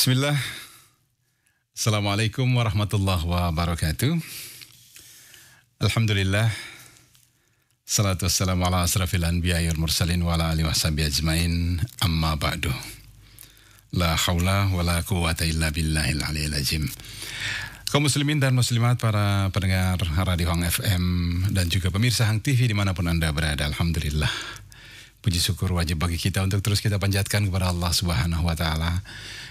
Bismillah. Assalamualaikum warahmatullahi wabarakatuh. Alhamdulillah. Salatu wassalamu ala asrafil anbiya wal mursalin wa ala alihi washabihi ajmain. Amma ba'du. La haula wa la quwata illa billahil aliyil azim. Kaum muslimin dan muslimat, para pendengar Radio Hang FM dan juga pemirsa Hang TV dimanapun Anda berada, Alhamdulillah puji syukur wajib bagi kita untuk terus kita panjatkan kepada Allah Subhanahu wa taala.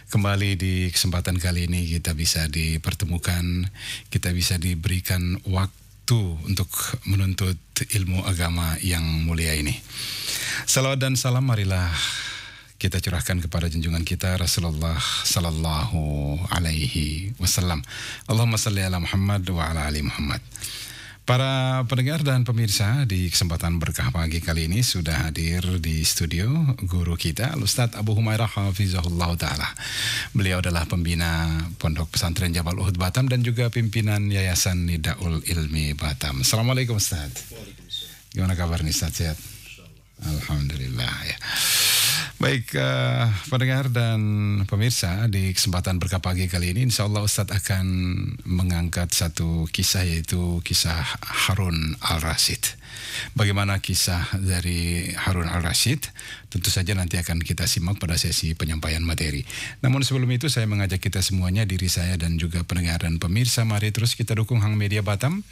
Kembali di kesempatan kali ini kita bisa dipertemukan, kita bisa diberikan waktu untuk menuntut ilmu agama yang mulia ini. Salawat dan salam marilah kita curahkan kepada junjungan kita Rasulullah sallallahu alaihi wasallam. Allahumma salli ala Muhammad wa ala ali Muhammad. Para pendengar dan pemirsa di kesempatan berkah pagi kali ini sudah hadir di studio guru kita Ustadz Abu Humairah Hafizahullah Ta'ala. Beliau adalah pembina Pondok Pesantren Jabal Uhud Batam dan juga pimpinan Yayasan Nidaul Ilmi Batam. Assalamualaikum Ustadz. Gimana kabar nih Ustadz? Sehat? Alhamdulillah ya. Baik, uh, pendengar dan pemirsa, di kesempatan berkah pagi kali ini, insya Allah Ustadz akan mengangkat satu kisah, yaitu kisah Harun al Rashid. Bagaimana kisah dari Harun al Rashid? Tentu saja nanti akan kita simak pada sesi penyampaian materi. Namun sebelum itu, saya mengajak kita semuanya, diri saya dan juga pendengar dan pemirsa, mari terus kita dukung Hang Media Batam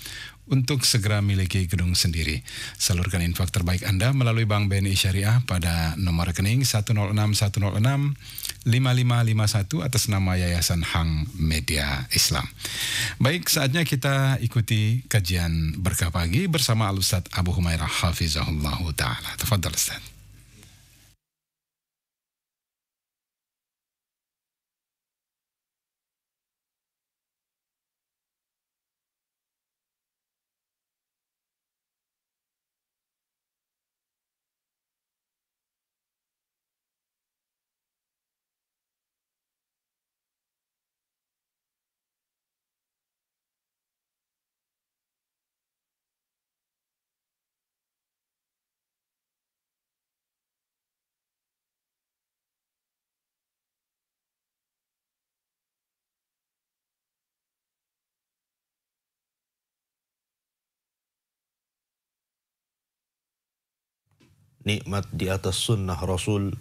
untuk segera miliki gedung sendiri. Salurkan infak terbaik Anda melalui Bank BNI Syariah pada nomor rekening 106106 atas nama Yayasan Hang Media Islam. Baik, saatnya kita ikuti kajian berkah pagi bersama Al-Ustaz Abu Humairah Hafizahullah Ta'ala. Tafadhal Ustaz. nikmat di atas sunnah Rasul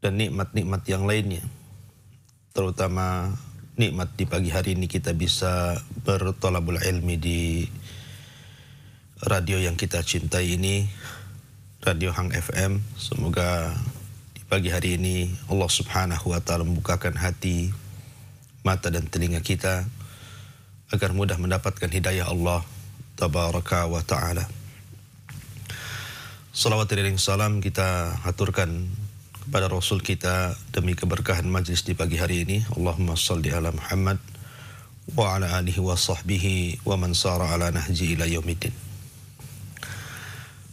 dan nikmat-nikmat yang lainnya. Terutama nikmat di pagi hari ini kita bisa bertolabul ilmi di radio yang kita cintai ini, Radio Hang FM. Semoga di pagi hari ini Allah Subhanahu wa taala membukakan hati, mata dan telinga kita agar mudah mendapatkan hidayah Allah tabaraka wa taala. Salawat dan salam kita haturkan kepada Rasul kita demi keberkahan majlis di pagi hari ini. Allahumma salli ala Muhammad wa ala alihi wa sahbihi wa man sara ala nahji ila yaumiddin.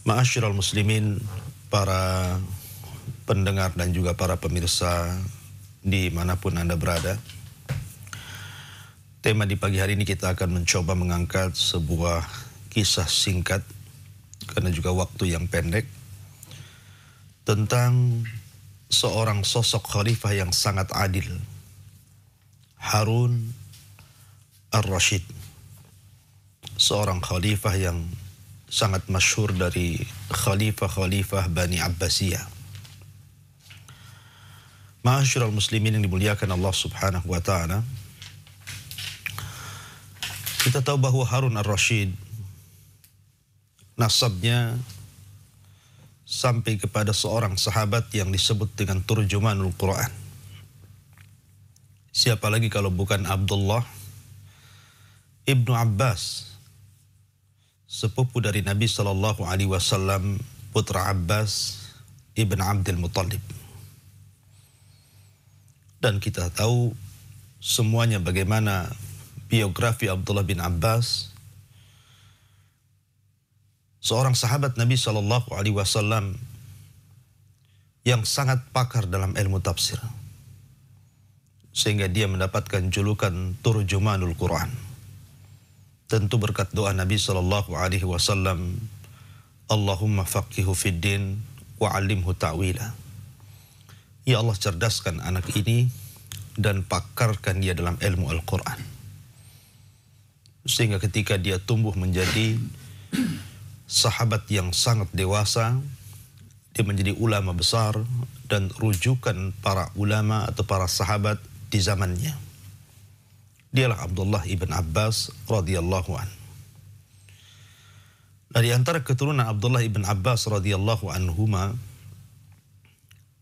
Ma'asyiral muslimin, para pendengar dan juga para pemirsa di manapun Anda berada. Tema di pagi hari ini kita akan mencoba mengangkat sebuah kisah singkat karena juga waktu yang pendek tentang seorang sosok khalifah yang sangat adil Harun Ar-Rashid seorang khalifah yang sangat masyhur dari khalifah-khalifah Bani Abbasiyah Ma'asyiral muslimin yang dimuliakan Allah Subhanahu wa taala kita tahu bahwa Harun Ar-Rashid nasabnya sampai kepada seorang sahabat yang disebut dengan Turjumanul Quran. Siapa lagi kalau bukan Abdullah Ibnu Abbas, sepupu dari Nabi Shallallahu Alaihi Wasallam, putra Abbas ibn Abdul Muttalib. Dan kita tahu semuanya bagaimana biografi Abdullah bin Abbas seorang sahabat Nabi Shallallahu Alaihi Wasallam yang sangat pakar dalam ilmu tafsir sehingga dia mendapatkan julukan Turjumanul Quran. Tentu berkat doa Nabi Shallallahu Alaihi Wasallam, Allahumma faqihu fid wa alimhu ta'wila. Ya Allah cerdaskan anak ini dan pakarkan dia dalam ilmu Al-Quran. Sehingga ketika dia tumbuh menjadi sahabat yang sangat dewasa, dia menjadi ulama besar dan rujukan para ulama atau para sahabat di zamannya. Dialah Abdullah ibn Abbas radhiyallahu an. Nah, dari antara keturunan Abdullah ibn Abbas radhiyallahu anhuma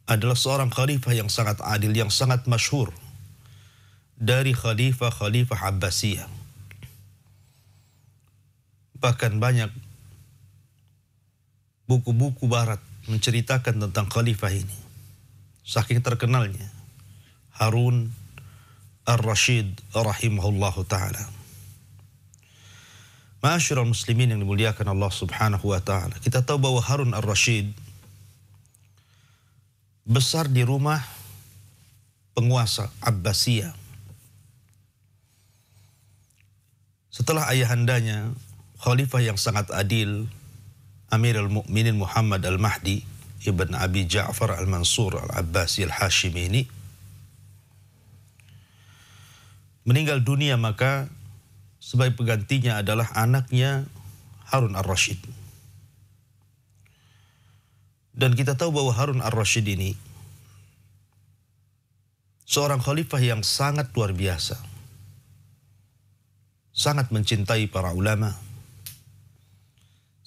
adalah seorang khalifah yang sangat adil, yang sangat masyhur dari khalifah-khalifah Abbasiyah. Bahkan banyak buku-buku barat menceritakan tentang khalifah ini. Saking terkenalnya. Harun Ar-Rashid rahimahullahu taala. Masyarul muslimin yang dimuliakan Allah Subhanahu wa taala. Kita tahu bahwa Harun Ar-Rashid besar di rumah penguasa Abbasiyah. Setelah ayahandanya, khalifah yang sangat adil Amirul Mukminin Muhammad Al-Mahdi Ibn Abi Ja'far Al-Mansur Al-Abbasi al Hashim ini meninggal dunia maka sebagai penggantinya adalah anaknya Harun Ar-Rashid. Dan kita tahu bahwa Harun Ar-Rashid ini seorang khalifah yang sangat luar biasa. Sangat mencintai para ulama,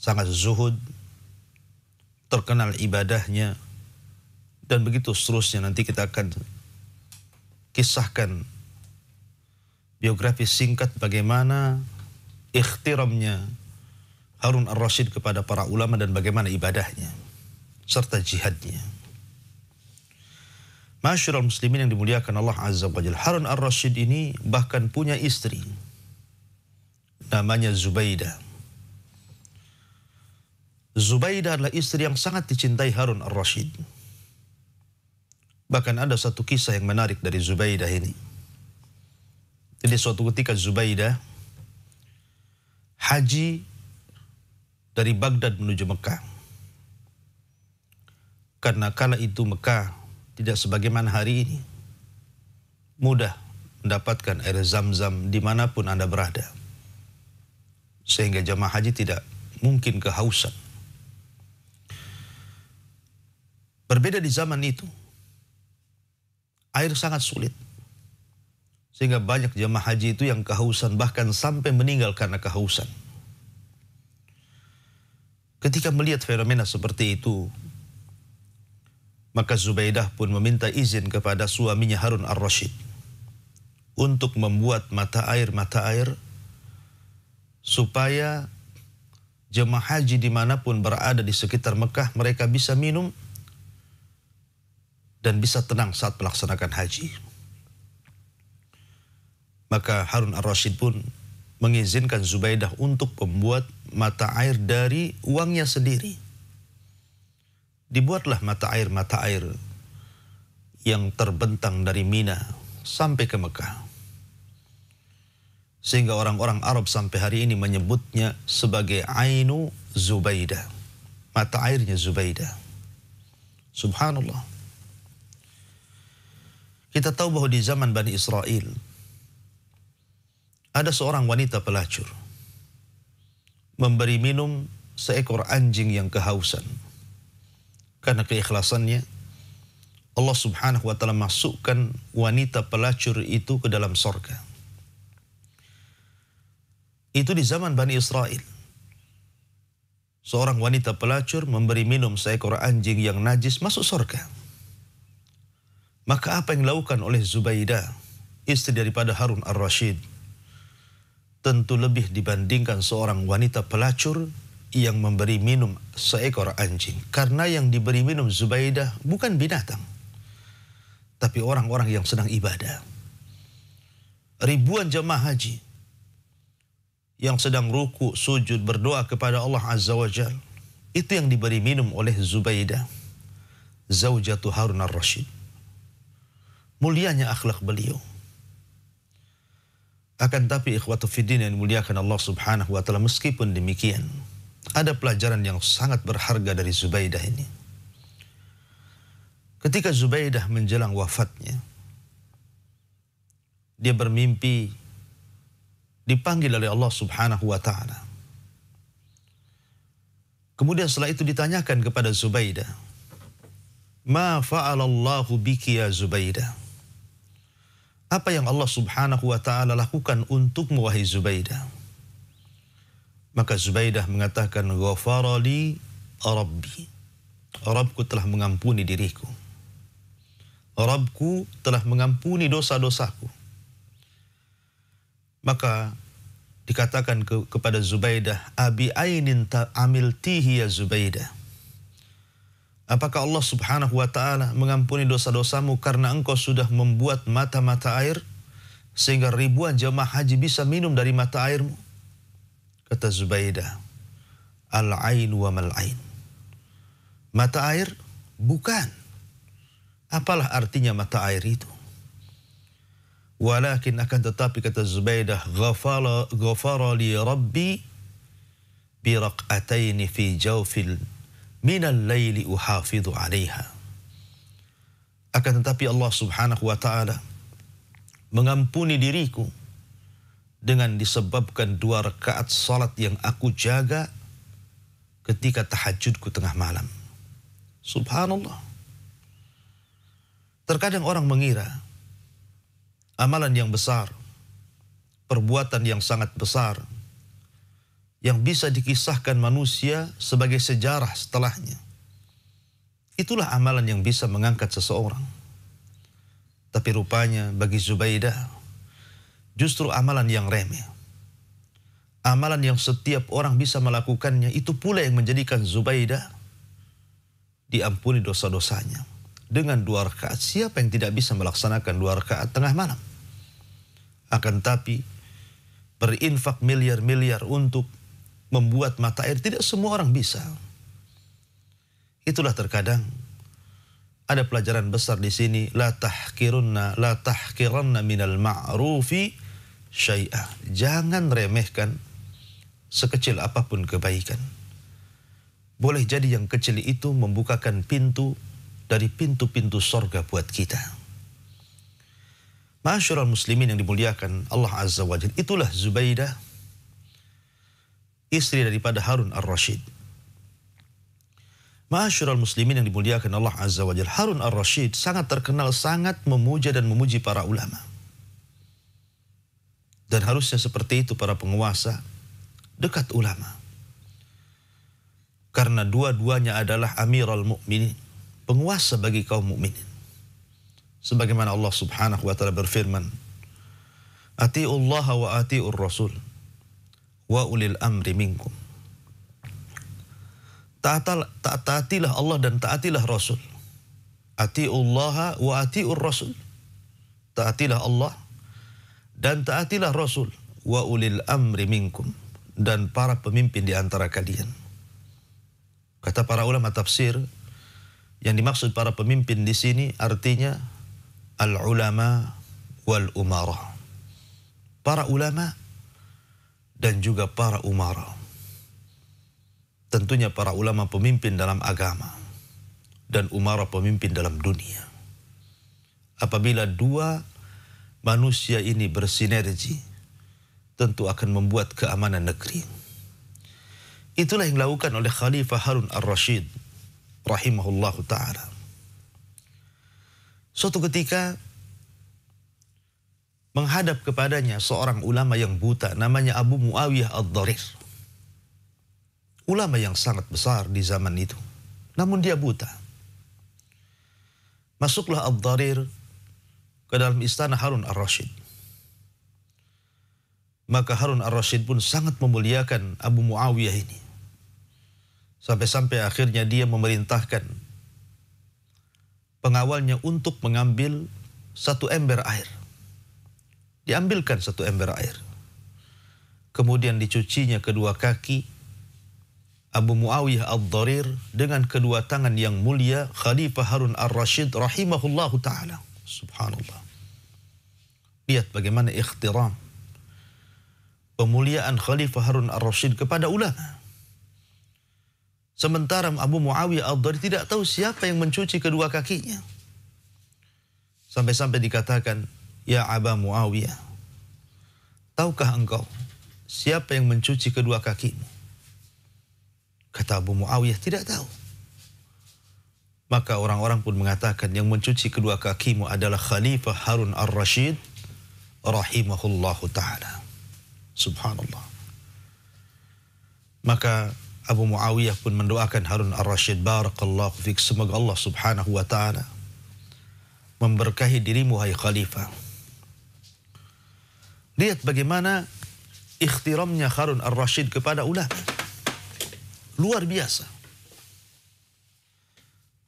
sangat zuhud, terkenal ibadahnya, dan begitu seterusnya. Nanti kita akan kisahkan biografi singkat bagaimana ikhtiramnya Harun al-Rashid kepada para ulama dan bagaimana ibadahnya, serta jihadnya. Masyurul muslimin yang dimuliakan Allah Azza wa Jal. Harun al-Rashid ini bahkan punya istri. Namanya Zubaidah Zubaidah adalah istri yang sangat dicintai Harun al-Rashid. Bahkan ada satu kisah yang menarik dari Zubaidah ini. Jadi suatu ketika Zubaidah haji dari Baghdad menuju Mekah. Karena kala itu Mekah tidak sebagaimana hari ini. Mudah mendapatkan air zam-zam dimanapun Anda berada. Sehingga jamaah haji tidak mungkin kehausan. Berbeda di zaman itu. Air sangat sulit. Sehingga banyak jemaah haji itu yang kehausan bahkan sampai meninggal karena kehausan. Ketika melihat fenomena seperti itu, maka Zubaidah pun meminta izin kepada suaminya Harun Ar-Rashid untuk membuat mata air-mata air supaya jemaah haji dimanapun berada di sekitar Mekah mereka bisa minum dan bisa tenang saat melaksanakan haji. Maka Harun ar rashid pun mengizinkan Zubaidah untuk membuat mata air dari uangnya sendiri. Dibuatlah mata air-mata air yang terbentang dari Mina sampai ke Mekah. Sehingga orang-orang Arab sampai hari ini menyebutnya sebagai Ainu Zubaidah. Mata airnya Zubaidah. Subhanallah. Kita tahu bahwa di zaman Bani Israel ada seorang wanita pelacur memberi minum seekor anjing yang kehausan. Karena keikhlasannya Allah Subhanahu wa taala masukkan wanita pelacur itu ke dalam sorga. Itu di zaman Bani Israel. Seorang wanita pelacur memberi minum seekor anjing yang najis masuk sorga. Maka apa yang dilakukan oleh Zubaidah, istri daripada Harun al rashid tentu lebih dibandingkan seorang wanita pelacur yang memberi minum seekor anjing. Karena yang diberi minum Zubaidah bukan binatang, tapi orang-orang yang sedang ibadah. Ribuan jemaah haji yang sedang ruku, sujud, berdoa kepada Allah Azza wa Jal. Itu yang diberi minum oleh Zubaidah, Zawjatu Harun al rashid mulianya akhlak beliau. Akan tapi ikhwatu fiddin yang dimuliakan Allah subhanahu wa ta'ala meskipun demikian. Ada pelajaran yang sangat berharga dari Zubaidah ini. Ketika Zubaidah menjelang wafatnya, dia bermimpi dipanggil oleh Allah subhanahu wa ta'ala. Kemudian setelah itu ditanyakan kepada Zubaidah, Ma fa'alallahu biki ya Zubaidah apa yang Allah Subhanahu wa taala lakukan untuk wahai Zubaidah? Maka Zubaidah mengatakan ghafarali rabbi. Rabku telah mengampuni diriku. Rabku telah mengampuni dosa-dosaku. Maka dikatakan ke, kepada Zubaidah, Abi ainin ta'amiltihi ya Zubaidah Apakah Allah subhanahu wa ta'ala mengampuni dosa-dosamu karena engkau sudah membuat mata-mata air? Sehingga ribuan jemaah haji bisa minum dari mata airmu. Kata Zubaidah, Al-ain wa mal-ain. Mata air? Bukan. Apalah artinya mata air itu? Walakin akan tetapi kata Zubaidah, Ghafara, ghafara li rabbi biraqataini fi jawfil minal laili uhafidhu 'alaiha. Akan tetapi Allah Subhanahu wa taala mengampuni diriku dengan disebabkan dua rakaat salat yang aku jaga ketika tahajudku tengah malam. Subhanallah. Terkadang orang mengira amalan yang besar, perbuatan yang sangat besar, yang bisa dikisahkan manusia sebagai sejarah setelahnya. Itulah amalan yang bisa mengangkat seseorang. Tapi rupanya bagi Zubaidah, justru amalan yang remeh. Amalan yang setiap orang bisa melakukannya, itu pula yang menjadikan Zubaidah diampuni dosa-dosanya. Dengan dua rakaat, siapa yang tidak bisa melaksanakan dua rakaat tengah malam? Akan tapi, berinfak miliar-miliar untuk membuat mata air. Tidak semua orang bisa. Itulah terkadang ada pelajaran besar di sini. La tahkirunna, la tahkiranna minal ma'rufi syai'ah. Jangan remehkan sekecil apapun kebaikan. Boleh jadi yang kecil itu membukakan pintu dari pintu-pintu sorga buat kita. Masyurul muslimin yang dimuliakan Allah Azza wa Jalla. Itulah Zubaidah istri daripada Harun Ar-Rashid. Masyurul muslimin yang dimuliakan Allah Azza wa Jal, Harun Ar-Rashid sangat terkenal, sangat memuja dan memuji para ulama. Dan harusnya seperti itu para penguasa, dekat ulama. Karena dua-duanya adalah amirul mu'minin penguasa bagi kaum mu'minin Sebagaimana Allah Subhanahu wa taala berfirman, "Ati'ullaha wa ati'ur rasul." wa ulil amri minkum. Taatilah, taatilah Allah dan taatilah Rasul. Atiullah wa atiur Rasul. Taatilah Allah dan taatilah Rasul wa ulil amri minkum dan para pemimpin di antara kalian. Kata para ulama tafsir, yang dimaksud para pemimpin di sini artinya al ulama wal umara. Para ulama dan juga para umara. Tentunya para ulama pemimpin dalam agama dan umara pemimpin dalam dunia. Apabila dua manusia ini bersinergi, tentu akan membuat keamanan negeri. Itulah yang dilakukan oleh Khalifah Harun Ar-Rashid rahimahullahu taala. Suatu ketika menghadap kepadanya seorang ulama yang buta namanya Abu Muawiyah al dharir Ulama yang sangat besar di zaman itu. Namun dia buta. Masuklah al dharir ke dalam istana Harun al rashid Maka Harun al rashid pun sangat memuliakan Abu Muawiyah ini. Sampai-sampai akhirnya dia memerintahkan pengawalnya untuk mengambil satu ember air Diambilkan satu ember air. Kemudian dicucinya kedua kaki Abu Muawiyah Ad-Dharir dengan kedua tangan yang mulia Khalifah Harun Ar-Rashid rahimahullahu taala. Subhanallah. Lihat bagaimana ikhtiram pemuliaan Khalifah Harun Ar-Rashid kepada ulama. Sementara Abu Muawiyah Ad-Dharir tidak tahu siapa yang mencuci kedua kakinya. Sampai-sampai dikatakan Ya Aba Muawiyah, tahukah engkau siapa yang mencuci kedua kakimu? Kata Abu Muawiyah, tidak tahu. Maka orang-orang pun mengatakan yang mencuci kedua kakimu adalah Khalifah Harun Ar-Rashid rahimahullahu ta'ala. Subhanallah. Maka Abu Muawiyah pun mendoakan Harun Ar-Rashid barakallahu fik semoga Allah Subhanahu wa taala memberkahi dirimu hai khalifah Lihat bagaimana ikhtiramnya Harun Al rashid kepada ulama. Luar biasa.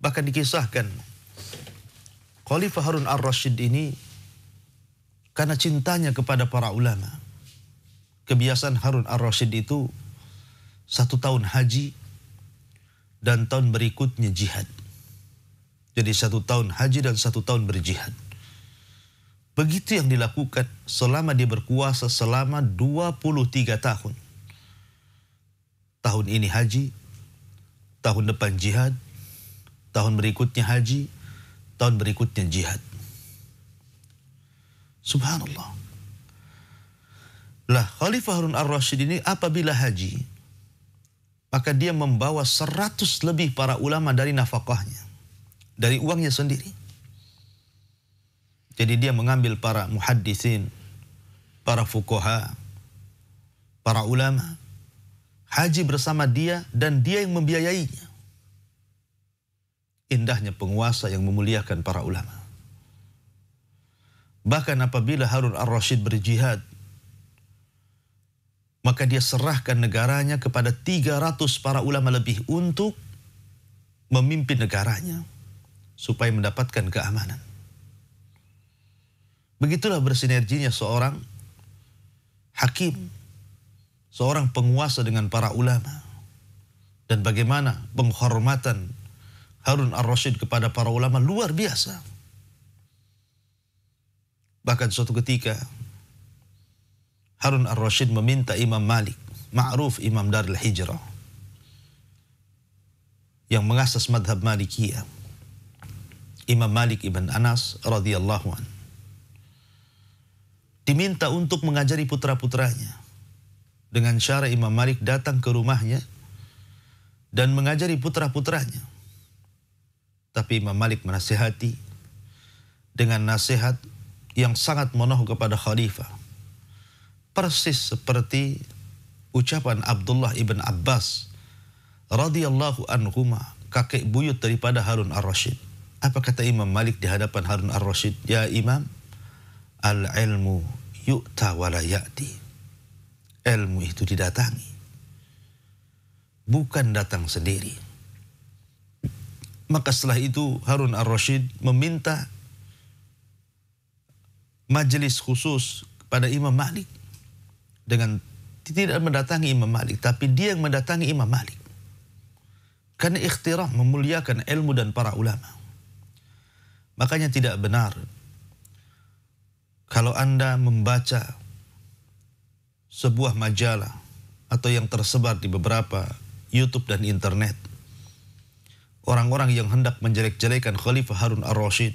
Bahkan dikisahkan Khalifah Harun Al rashid ini karena cintanya kepada para ulama. Kebiasaan Harun Al rashid itu satu tahun haji dan tahun berikutnya jihad. Jadi satu tahun haji dan satu tahun berjihad. Begitu yang dilakukan selama dia berkuasa selama 23 tahun. Tahun ini haji, tahun depan jihad, tahun berikutnya haji, tahun berikutnya jihad. Subhanallah. Lah Khalifah Harun ar rashid ini apabila haji, maka dia membawa 100 lebih para ulama dari nafkahnya, dari uangnya sendiri. Jadi dia mengambil para muhaddisin, para fukoha, para ulama, haji bersama dia dan dia yang membiayainya. Indahnya penguasa yang memuliakan para ulama. Bahkan apabila Harun al-Rashid berjihad, maka dia serahkan negaranya kepada 300 para ulama lebih untuk memimpin negaranya supaya mendapatkan keamanan. Begitulah bersinerginya seorang hakim, seorang penguasa dengan para ulama. Dan bagaimana penghormatan Harun al-Rashid kepada para ulama luar biasa. Bahkan suatu ketika Harun al-Rashid meminta Imam Malik, ma'ruf Imam Darul Hijrah, yang mengasas madhab Malikiyah, Imam Malik ibn Anas radhiyallahu anhu diminta untuk mengajari putra-putranya. Dengan cara Imam Malik datang ke rumahnya dan mengajari putra-putranya. Tapi Imam Malik menasihati dengan nasihat yang sangat monoh kepada khalifah. Persis seperti ucapan Abdullah ibn Abbas radhiyallahu anhuma kakek buyut daripada Harun ar rashid Apa kata Imam Malik di hadapan Harun ar rashid Ya Imam, al ilmu yu'ta wala ya'ti. Ilmu itu didatangi. Bukan datang sendiri. Maka setelah itu Harun Ar-Rashid meminta majelis khusus kepada Imam Malik. Dengan tidak mendatangi Imam Malik, tapi dia yang mendatangi Imam Malik. Karena ikhtirah memuliakan ilmu dan para ulama. Makanya tidak benar kalau Anda membaca sebuah majalah atau yang tersebar di beberapa YouTube dan internet, orang-orang yang hendak menjelek-jelekan Khalifah Harun ar rashid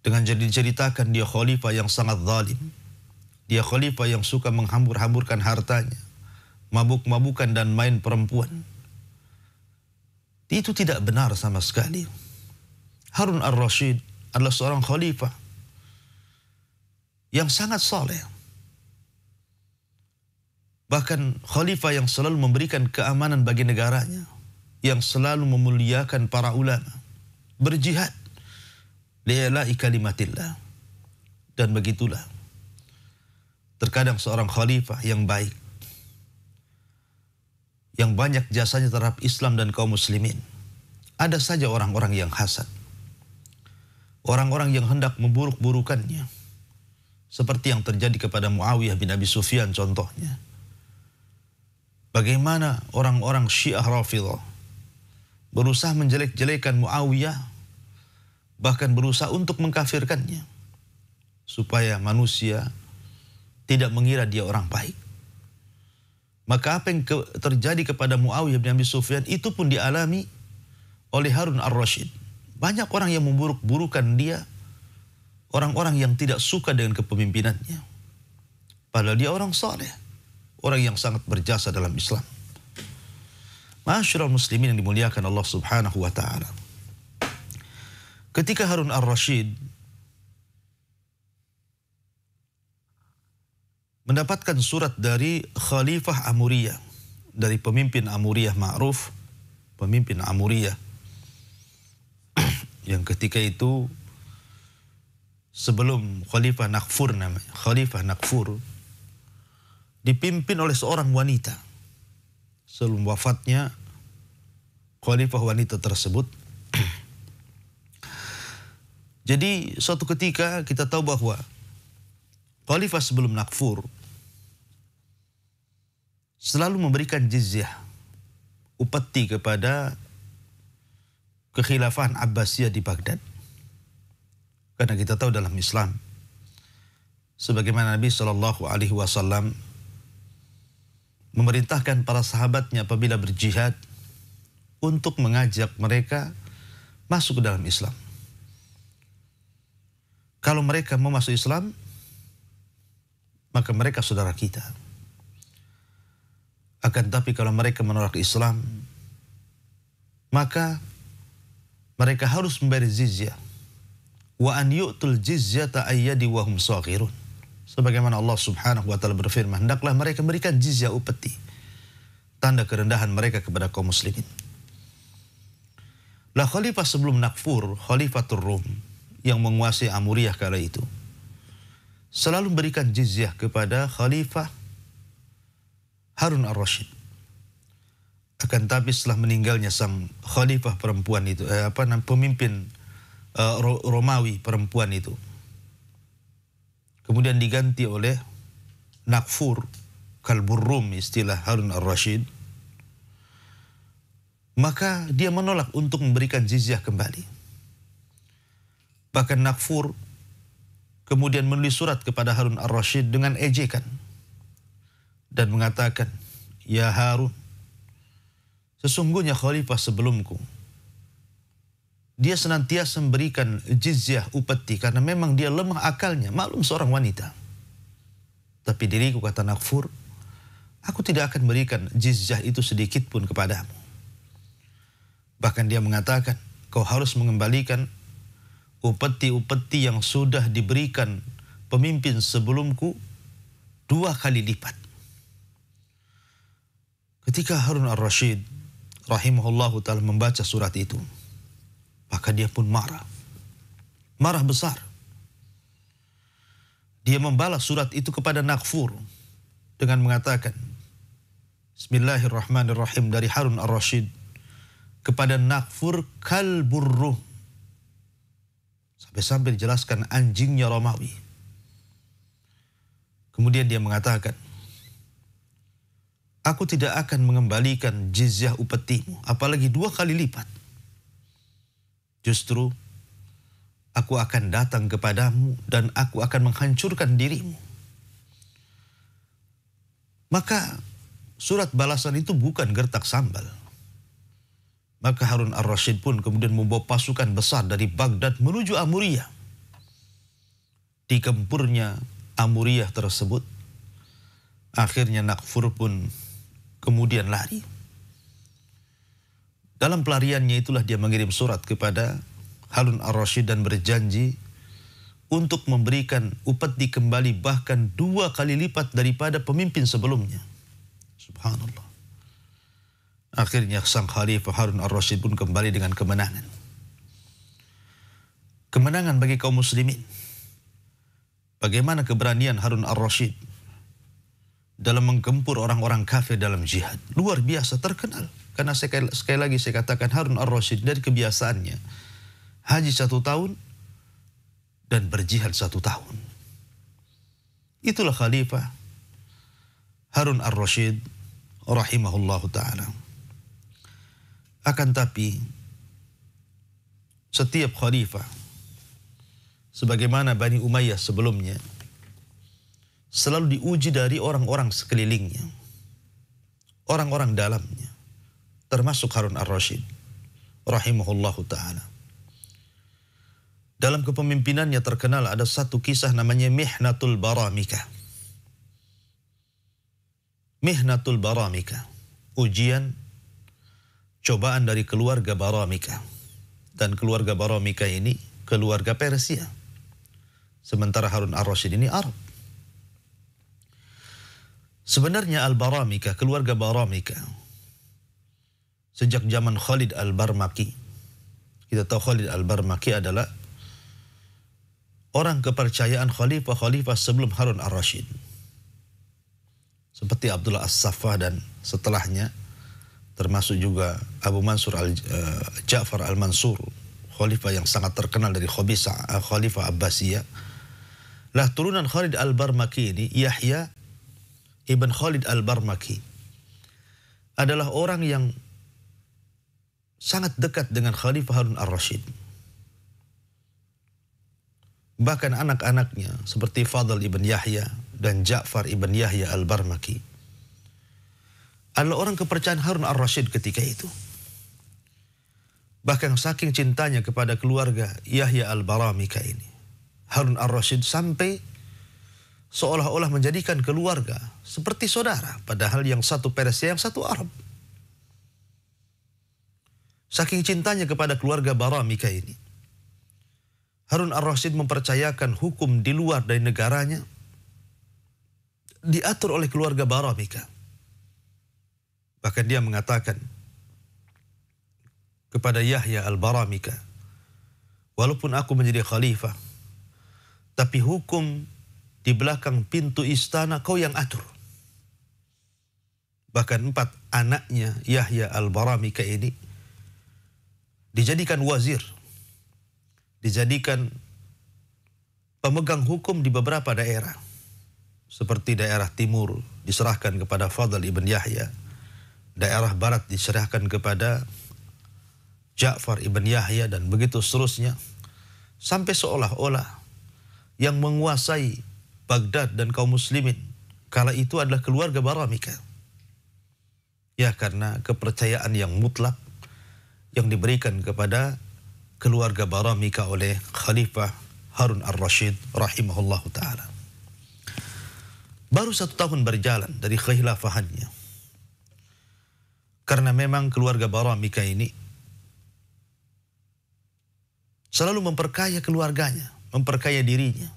dengan jadi diceritakan dia khalifah yang sangat zalim. Dia khalifah yang suka menghambur-hamburkan hartanya, mabuk-mabukan dan main perempuan. Itu tidak benar sama sekali. Harun ar rashid adalah seorang khalifah yang sangat soleh. Bahkan khalifah yang selalu memberikan keamanan bagi negaranya. Yang selalu memuliakan para ulama. Berjihad. Lailai kalimatillah. Dan begitulah. Terkadang seorang khalifah yang baik. Yang banyak jasanya terhadap Islam dan kaum muslimin. Ada saja orang-orang yang hasad. Orang-orang yang hendak memburuk-burukannya seperti yang terjadi kepada Muawiyah bin Abi Sufyan contohnya. Bagaimana orang-orang Syiah Rafidah berusaha menjelek-jelekan Muawiyah bahkan berusaha untuk mengkafirkannya supaya manusia tidak mengira dia orang baik. Maka apa yang terjadi kepada Muawiyah bin Abi Sufyan itu pun dialami oleh Harun Ar-Rashid. Banyak orang yang memburuk-burukan dia orang-orang yang tidak suka dengan kepemimpinannya. Padahal dia orang soleh, orang yang sangat berjasa dalam Islam. Masyurul muslimin yang dimuliakan Allah subhanahu wa ta'ala. Ketika Harun al-Rashid mendapatkan surat dari Khalifah Amuriyah, dari pemimpin Amuriyah Ma'ruf, pemimpin Amuriyah, yang ketika itu sebelum Khalifah Nakfur namanya, Khalifah Nakfur dipimpin oleh seorang wanita. Sebelum wafatnya Khalifah wanita tersebut. Jadi suatu ketika kita tahu bahwa Khalifah sebelum Nakfur selalu memberikan jizyah upeti kepada kekhilafahan Abbasiyah di Baghdad. Karena kita tahu dalam Islam sebagaimana Nabi Shallallahu alaihi wasallam memerintahkan para sahabatnya apabila berjihad untuk mengajak mereka masuk ke dalam Islam. Kalau mereka mau masuk Islam, maka mereka saudara kita. Akan tapi kalau mereka menolak Islam, maka mereka harus membayar jizyah wa an yu'tul jizyata ayyadi wa hum saghirun. Sebagaimana Allah Subhanahu wa taala berfirman, hendaklah mereka memberikan jizyah upeti tanda kerendahan mereka kepada kaum muslimin. Lah khalifah sebelum Nakfur, khalifatul Rum yang menguasai Amuriah kala itu selalu memberikan jizyah kepada khalifah Harun al-Rashid. Akan tapi setelah meninggalnya sang khalifah perempuan itu, eh, apa pemimpin Eh, Romawi perempuan itu. Kemudian diganti oleh Nakfur Kalburrum istilah Harun al-Rashid. Maka dia menolak untuk memberikan jizyah kembali. Bahkan Nakfur kemudian menulis surat kepada Harun al-Rashid dengan ejekan. Dan mengatakan, Ya Harun, sesungguhnya khalifah sebelumku dia senantiasa memberikan jizyah upeti karena memang dia lemah akalnya, maklum seorang wanita. Tapi diriku kata Nakfur, aku tidak akan berikan jizyah itu sedikit pun kepadamu. Bahkan dia mengatakan, kau harus mengembalikan upeti-upeti yang sudah diberikan pemimpin sebelumku dua kali lipat. Ketika Harun al-Rashid rahimahullah, taala membaca surat itu, maka dia pun marah. Marah besar. Dia membalas surat itu kepada Nakfur dengan mengatakan, Bismillahirrahmanirrahim dari Harun ar-Rashid kepada Nakfur kalbur Sampai-sampai dijelaskan anjingnya Romawi. Kemudian dia mengatakan, Aku tidak akan mengembalikan jizyah upetimu, apalagi dua kali lipat. Justru aku akan datang kepadamu dan aku akan menghancurkan dirimu. Maka surat balasan itu bukan gertak sambal. Maka Harun al-Rashid pun kemudian membawa pasukan besar dari Baghdad menuju Amuria. Di kempurnya Amuria tersebut, akhirnya Nakfur pun kemudian lari. Dalam pelariannya itulah dia mengirim surat kepada Harun Ar-Rashid dan berjanji untuk memberikan upeti dikembali bahkan dua kali lipat daripada pemimpin sebelumnya. Subhanallah. Akhirnya sang khalifah Harun ar rashid pun kembali dengan kemenangan. Kemenangan bagi kaum muslimin. Bagaimana keberanian Harun ar rashid dalam menggempur orang-orang kafir dalam jihad. Luar biasa terkenal. Karena sekali, sekali lagi saya katakan Harun al rashid dari kebiasaannya. Haji satu tahun dan berjihad satu tahun. Itulah khalifah Harun al rasyid rahimahullah ta'ala. Akan tapi setiap khalifah sebagaimana Bani Umayyah sebelumnya selalu diuji dari orang-orang sekelilingnya, orang-orang dalamnya termasuk Harun ar rashid rahimahullahu taala. Dalam kepemimpinannya terkenal ada satu kisah namanya Mihnatul Baramika. Mihnatul Baramika, ujian cobaan dari keluarga Baramika. Dan keluarga Baramika ini keluarga Persia. Sementara Harun Ar-Rasyid ini Arab. Sebenarnya Al-Baramika, keluarga Baramika, sejak zaman Khalid Al-Barmaki. Kita tahu Khalid Al-Barmaki adalah orang kepercayaan khalifah-khalifah sebelum Harun al rashid Seperti Abdullah As-Saffah dan setelahnya termasuk juga Abu Mansur al eh, Ja'far Al-Mansur, khalifah yang sangat terkenal dari Khobisa, eh, khalifah Abbasiyah. Lah turunan Khalid Al-Barmaki ini Yahya ibn Khalid Al-Barmaki adalah orang yang sangat dekat dengan Khalifah Harun Ar-Rashid. Bahkan anak-anaknya seperti Fadl ibn Yahya dan Ja'far ibn Yahya al-Barmaki adalah orang kepercayaan Harun al-Rashid ketika itu. Bahkan saking cintanya kepada keluarga Yahya al-Baramika ini. Harun al-Rashid sampai seolah-olah menjadikan keluarga seperti saudara. Padahal yang satu Persia, yang satu Arab. Saking cintanya kepada keluarga Baramika ini. Harun Ar-Rasyid mempercayakan hukum di luar dari negaranya diatur oleh keluarga Baramika. Bahkan dia mengatakan kepada Yahya Al-Baramika, walaupun aku menjadi khalifah, tapi hukum di belakang pintu istana kau yang atur. Bahkan empat anaknya Yahya Al-Baramika ini dijadikan wazir, dijadikan pemegang hukum di beberapa daerah. Seperti daerah timur diserahkan kepada Fadl ibn Yahya, daerah barat diserahkan kepada Ja'far ibn Yahya dan begitu seterusnya. Sampai seolah-olah yang menguasai Baghdad dan kaum muslimin kala itu adalah keluarga Baramika. Ya karena kepercayaan yang mutlak yang diberikan kepada keluarga Baramika oleh Khalifah Harun al-Rashid rahimahullah ta'ala. Baru satu tahun berjalan dari khilafahannya. Karena memang keluarga Baramika ini selalu memperkaya keluarganya, memperkaya dirinya.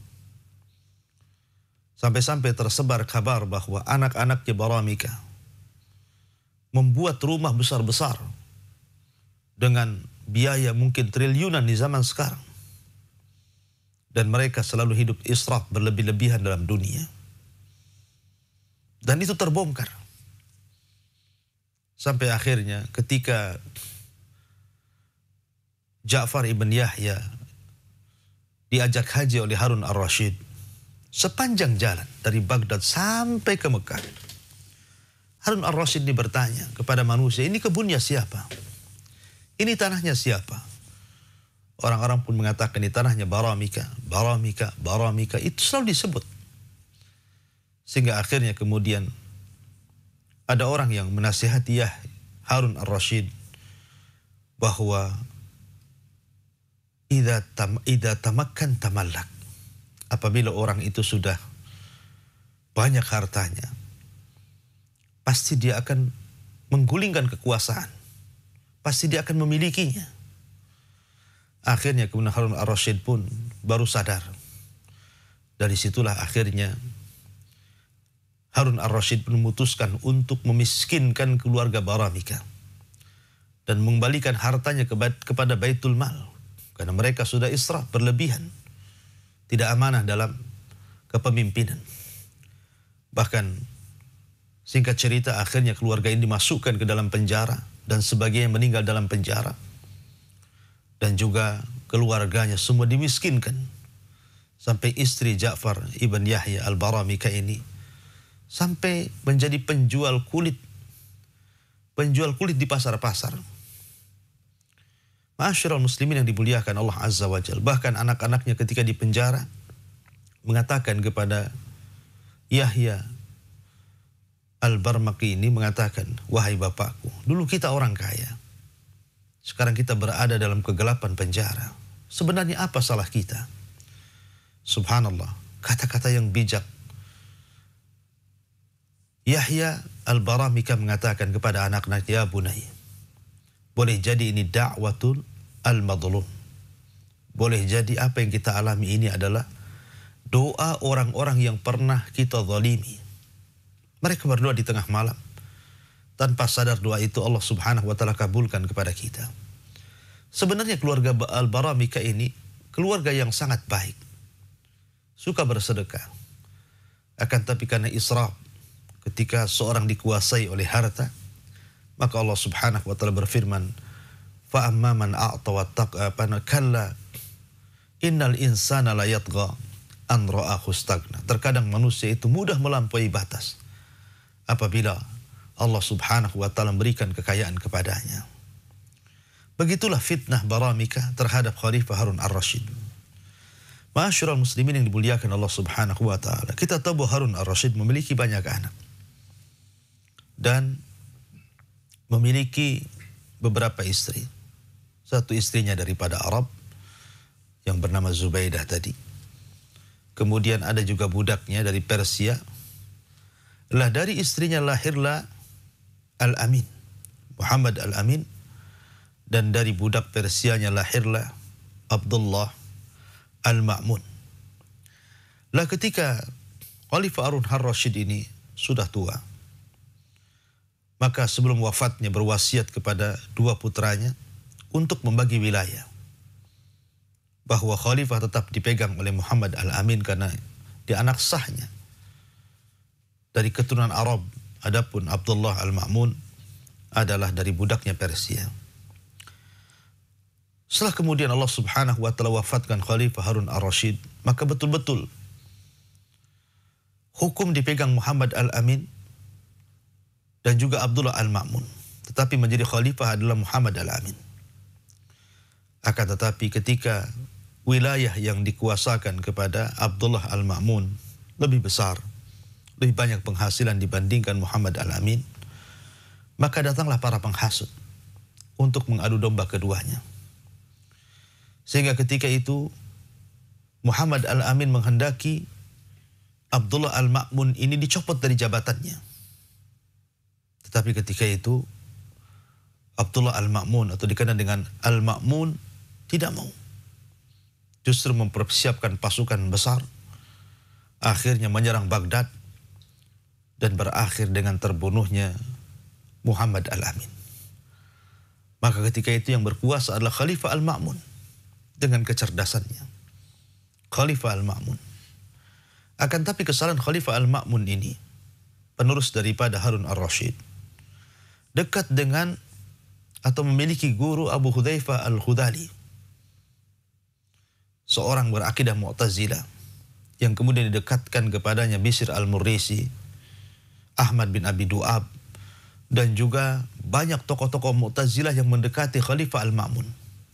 Sampai-sampai tersebar kabar bahwa anak-anaknya Baramika membuat rumah besar-besar dengan biaya mungkin triliunan di zaman sekarang. Dan mereka selalu hidup israf berlebih-lebihan dalam dunia. Dan itu terbongkar. Sampai akhirnya ketika Ja'far ibn Yahya diajak haji oleh Harun al-Rashid. Sepanjang jalan dari Baghdad sampai ke Mekah. Harun al-Rashid ini bertanya kepada manusia, ini kebunnya Siapa? Ini tanahnya siapa? Orang-orang pun mengatakan ini tanahnya Baramika, Baramika, Baramika. Itu selalu disebut. Sehingga akhirnya kemudian ada orang yang menasihati Yah Harun al-Rashid bahwa Ida, tam, ida tamakan tamalak. Apabila orang itu sudah banyak hartanya, pasti dia akan menggulingkan kekuasaan pasti dia akan memilikinya. Akhirnya kemudian Harun Ar-Rasyid pun baru sadar. Dari situlah akhirnya Harun Ar-Rasyid memutuskan untuk memiskinkan keluarga Baramika dan mengembalikan hartanya kepada Baitul Mal karena mereka sudah israf berlebihan tidak amanah dalam kepemimpinan bahkan singkat cerita akhirnya keluarga ini dimasukkan ke dalam penjara dan sebagainya meninggal dalam penjara. Dan juga keluarganya semua dimiskinkan. Sampai istri Ja'far Ibn Yahya Al-Baramika ini sampai menjadi penjual kulit. Penjual kulit di pasar-pasar. Masyarul muslimin yang dimuliakan Allah Azza wa Jal. Bahkan anak-anaknya ketika di penjara mengatakan kepada Yahya Al-Barmaki ini mengatakan, wahai bapakku, dulu kita orang kaya. Sekarang kita berada dalam kegelapan penjara. Sebenarnya apa salah kita? Subhanallah, kata-kata yang bijak. Yahya Al-Baramika mengatakan kepada anak-anak, Ya Bunai, boleh jadi ini da'watun al-madlum. Boleh jadi apa yang kita alami ini adalah doa orang-orang yang pernah kita zalimi. Mereka berdoa di tengah malam. Tanpa sadar doa itu Allah subhanahu wa ta'ala kabulkan kepada kita. Sebenarnya keluarga Al-Bara Mika ini keluarga yang sangat baik. Suka bersedekah. Akan tapi karena israf ketika seorang dikuasai oleh harta, maka Allah Subhanahu wa taala berfirman, Fa'amma man a'ta wa taqa kalla innal insana la Terkadang manusia itu mudah melampaui batas apabila Allah Subhanahu wa taala memberikan kekayaan kepadanya. Begitulah fitnah Baramika terhadap Khalifah Harun Al Rashid. Masyurul muslimin yang dimuliakan Allah Subhanahu wa taala. Kita tahu bahwa Harun Al Rashid memiliki banyak anak. Dan memiliki beberapa istri. Satu istrinya daripada Arab yang bernama Zubaidah tadi. Kemudian ada juga budaknya dari Persia lah dari istrinya lahirlah Al-Amin, Muhammad Al-Amin. Dan dari budak Persianya lahirlah Abdullah Al-Ma'mun. Lah ketika Khalifah Arun Har-Rashid ini sudah tua, maka sebelum wafatnya berwasiat kepada dua putranya untuk membagi wilayah. Bahwa khalifah tetap dipegang oleh Muhammad Al-Amin karena dia anak sahnya dari keturunan Arab. Adapun Abdullah Al-Ma'mun adalah dari budaknya Persia. Setelah kemudian Allah Subhanahu wa taala wafatkan Khalifah Harun ar rashid maka betul-betul hukum dipegang Muhammad Al-Amin dan juga Abdullah Al-Ma'mun. Tetapi menjadi khalifah adalah Muhammad Al-Amin. Akan tetapi ketika wilayah yang dikuasakan kepada Abdullah Al-Ma'mun lebih besar lebih banyak penghasilan dibandingkan Muhammad Al-Amin, maka datanglah para penghasut untuk mengadu domba keduanya. Sehingga ketika itu Muhammad Al-Amin menghendaki Abdullah Al-Ma'mun ini dicopot dari jabatannya. Tetapi ketika itu Abdullah Al-Ma'mun atau dikenal dengan Al-Ma'mun tidak mau. Justru mempersiapkan pasukan besar. Akhirnya menyerang Baghdad dan berakhir dengan terbunuhnya Muhammad Al-Amin. Maka ketika itu yang berkuasa adalah Khalifah Al-Ma'mun dengan kecerdasannya. Khalifah Al-Ma'mun. Akan tapi kesalahan Khalifah Al-Ma'mun ini, penerus daripada Harun Ar-Rashid, dekat dengan atau memiliki guru Abu Hudzaifah al hudali Seorang berakidah Mu'tazilah yang kemudian didekatkan kepadanya Bishr Al-Murrisi Ahmad bin Abi Du'ab dan juga banyak tokoh-tokoh Mu'tazilah yang mendekati Khalifah Al-Ma'mun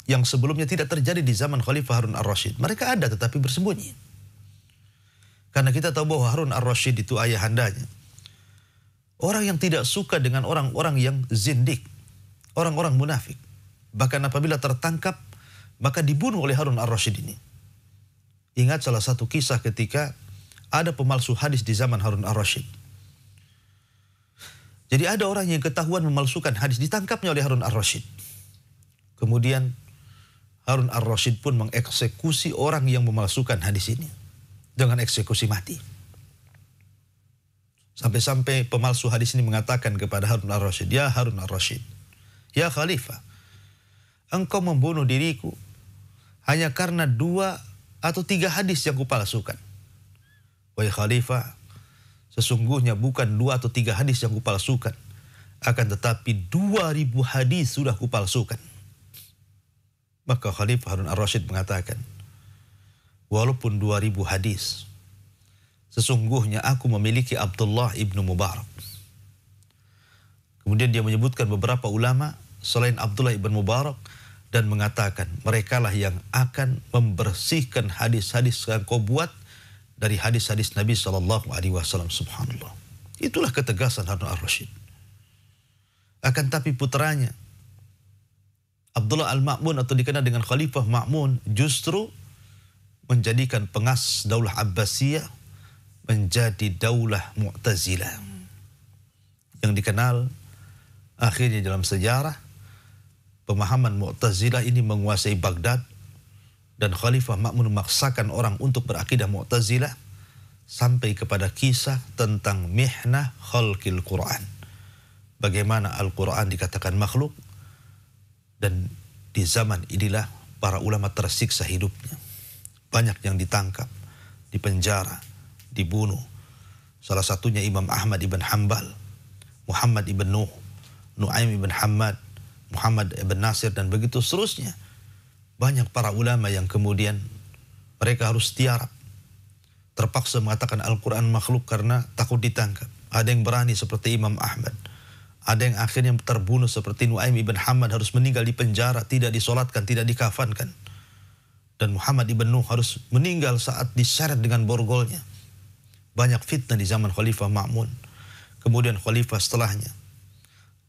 yang sebelumnya tidak terjadi di zaman Khalifah Harun ar rashid Mereka ada tetapi bersembunyi. Karena kita tahu bahwa Harun ar rashid itu ayahandanya. Orang yang tidak suka dengan orang-orang yang zindik, orang-orang munafik. Bahkan apabila tertangkap, maka dibunuh oleh Harun ar rashid ini. Ingat salah satu kisah ketika ada pemalsu hadis di zaman Harun ar rashid jadi ada orang yang ketahuan memalsukan hadis ditangkapnya oleh Harun ar Rashid. Kemudian Harun ar Rashid pun mengeksekusi orang yang memalsukan hadis ini dengan eksekusi mati. Sampai-sampai pemalsu hadis ini mengatakan kepada Harun ar Rashid, "Ya Harun ar Rashid, ya khalifah, engkau membunuh diriku hanya karena dua atau tiga hadis yang kupalsukan. Wahai khalifah, Sesungguhnya bukan dua atau tiga hadis yang kupalsukan. Akan tetapi dua ribu hadis sudah kupalsukan. Maka Khalifah Harun Ar-Rashid mengatakan, walaupun dua ribu hadis, sesungguhnya aku memiliki Abdullah ibnu Mubarak. Kemudian dia menyebutkan beberapa ulama selain Abdullah ibn Mubarak dan mengatakan merekalah yang akan membersihkan hadis-hadis yang kau buat dari hadis-hadis Nabi Shallallahu Alaihi Wasallam. Subhanallah. Itulah ketegasan Harun Al Rashid. Akan tapi putranya Abdullah Al Ma'mun atau dikenal dengan Khalifah Ma'mun justru menjadikan pengas daulah Abbasiyah menjadi daulah Mu'tazilah yang dikenal akhirnya dalam sejarah pemahaman Mu'tazilah ini menguasai Baghdad dan Khalifah Ma'mun memaksakan orang untuk berakidah Mu'tazilah sampai kepada kisah tentang mihnah khalqil Quran. Bagaimana Al-Quran dikatakan makhluk dan di zaman inilah para ulama tersiksa hidupnya. Banyak yang ditangkap, dipenjara, dibunuh. Salah satunya Imam Ahmad ibn Hambal, Muhammad ibn Nuh, Nuaim ibn Hamad, Muhammad ibn Nasir dan begitu seterusnya banyak para ulama yang kemudian mereka harus tiarap. Terpaksa mengatakan Al-Quran makhluk karena takut ditangkap. Ada yang berani seperti Imam Ahmad. Ada yang akhirnya terbunuh seperti Nuaim ibn Hamad harus meninggal di penjara, tidak disolatkan, tidak dikafankan. Dan Muhammad ibn Nuh harus meninggal saat diseret dengan borgolnya. Banyak fitnah di zaman Khalifah Ma'mun. Kemudian Khalifah setelahnya.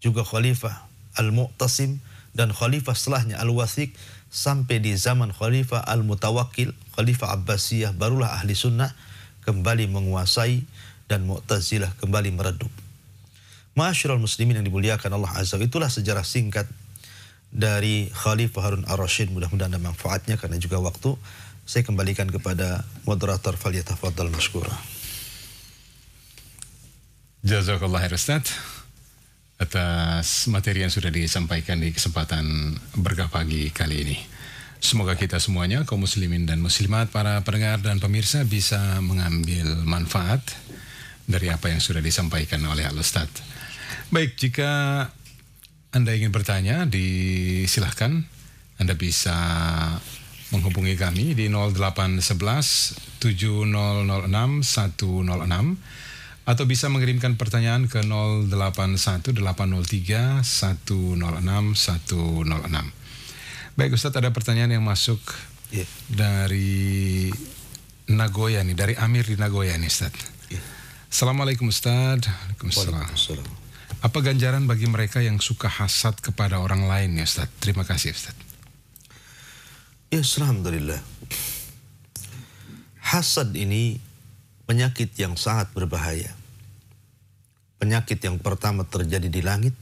Juga Khalifah Al-Mu'tasim dan Khalifah setelahnya Al-Wathiq sampai di zaman Khalifah Al-Mutawakil, Khalifah Abbasiyah barulah ahli sunnah kembali menguasai dan Mu'tazilah kembali meredup. Masyurul muslimin yang dimuliakan Allah Azza itulah sejarah singkat dari Khalifah Harun Ar-Rashid. Mudah-mudahan ada manfaatnya karena juga waktu saya kembalikan kepada moderator Faliyatafadal Maskura. Jazakallah Ustaz atas materi yang sudah disampaikan di kesempatan berkah pagi kali ini. Semoga kita semuanya, kaum muslimin dan muslimat, para pendengar dan pemirsa bisa mengambil manfaat dari apa yang sudah disampaikan oleh Alustad. Baik, jika Anda ingin bertanya, disilahkan. Anda bisa menghubungi kami di 0811 7006 106 atau bisa mengirimkan pertanyaan ke 803 106 106. Baik Ustadz ada pertanyaan yang masuk yeah. dari Nagoya nih, dari Amir di Nagoya nih Ustadz. Yeah. Assalamualaikum Ustadz. Waalaikumsalam. Apa ganjaran bagi mereka yang suka hasad kepada orang lain ya Ustadz? Terima kasih Ustadz. Ya, Alhamdulillah. Hasad ini penyakit yang sangat berbahaya. Penyakit yang pertama terjadi di langit,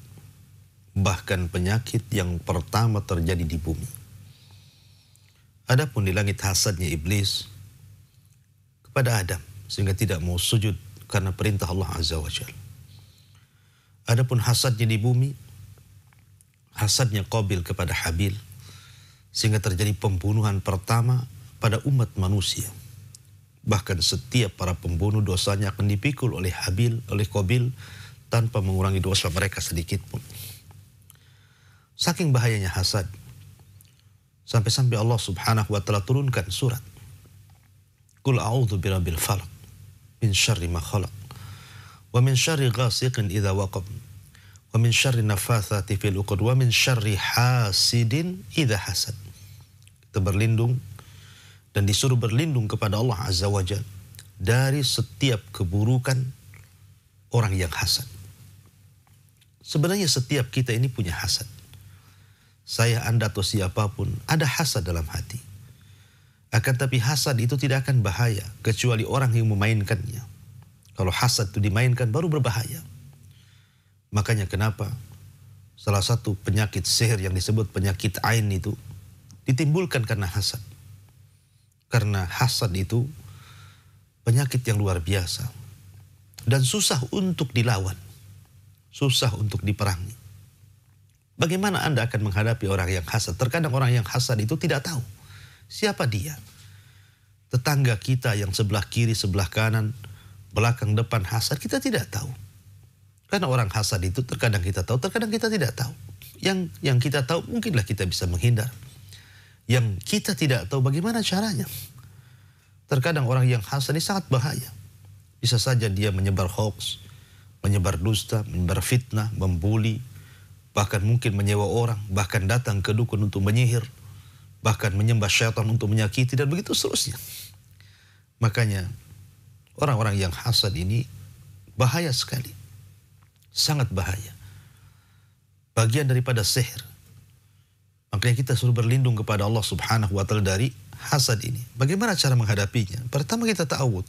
bahkan penyakit yang pertama terjadi di bumi. Adapun di langit hasadnya iblis kepada Adam sehingga tidak mau sujud karena perintah Allah Azza wa Jalla. Adapun hasadnya di bumi, hasadnya Qabil kepada Habil sehingga terjadi pembunuhan pertama pada umat manusia Bahkan setiap para pembunuh dosanya akan dipikul oleh Habil, oleh Kobil, tanpa mengurangi dosa mereka sedikit pun. Saking bahayanya hasad, sampai-sampai Allah Subhanahu wa taala turunkan surat. Kul a'udzu birabbil falak, min syarri ma khalaq wa min syarri ghasiqin idha waqab wa min syarri nafathati fil 'uqad wa min syarri hasidin idha hasad. Kita berlindung dan disuruh berlindung kepada Allah Azza wa Jal dari setiap keburukan orang yang hasad. Sebenarnya setiap kita ini punya hasad. Saya, Anda atau siapapun ada hasad dalam hati. Akan tapi hasad itu tidak akan bahaya kecuali orang yang memainkannya. Kalau hasad itu dimainkan baru berbahaya. Makanya kenapa salah satu penyakit seher yang disebut penyakit ain itu ditimbulkan karena hasad. Karena hasad itu penyakit yang luar biasa. Dan susah untuk dilawan. Susah untuk diperangi. Bagaimana Anda akan menghadapi orang yang hasad? Terkadang orang yang hasad itu tidak tahu siapa dia. Tetangga kita yang sebelah kiri, sebelah kanan, belakang depan hasad kita tidak tahu. Karena orang hasad itu terkadang kita tahu, terkadang kita tidak tahu. Yang yang kita tahu mungkinlah kita bisa menghindar yang kita tidak tahu bagaimana caranya. Terkadang orang yang hasad ini sangat bahaya. Bisa saja dia menyebar hoax, menyebar dusta, menyebar fitnah, membuli, bahkan mungkin menyewa orang, bahkan datang ke dukun untuk menyihir, bahkan menyembah syaitan untuk menyakiti dan begitu seterusnya. Makanya orang-orang yang hasad ini bahaya sekali. Sangat bahaya. Bagian daripada sihir Makanya kita suruh berlindung kepada Allah Subhanahu wa taala dari hasad ini. Bagaimana cara menghadapinya? Pertama kita ta'awud.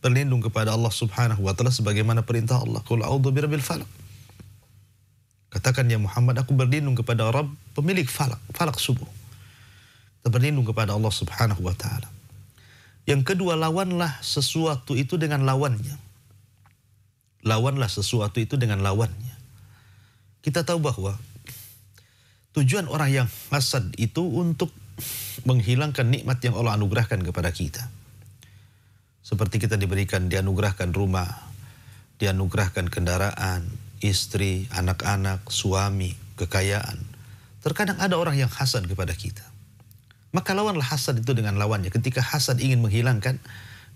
Berlindung kepada Allah Subhanahu wa taala sebagaimana perintah Allah. Qul Katakan ya Muhammad, aku berlindung kepada Rabb pemilik falak, falak subuh. Kita berlindung kepada Allah Subhanahu wa taala. Yang kedua, lawanlah sesuatu itu dengan lawannya. Lawanlah sesuatu itu dengan lawannya. Kita tahu bahwa tujuan orang yang hasad itu untuk menghilangkan nikmat yang Allah anugerahkan kepada kita. Seperti kita diberikan, dianugerahkan rumah, dianugerahkan kendaraan, istri, anak-anak, suami, kekayaan. Terkadang ada orang yang hasad kepada kita. Maka lawanlah hasad itu dengan lawannya. Ketika hasad ingin menghilangkan,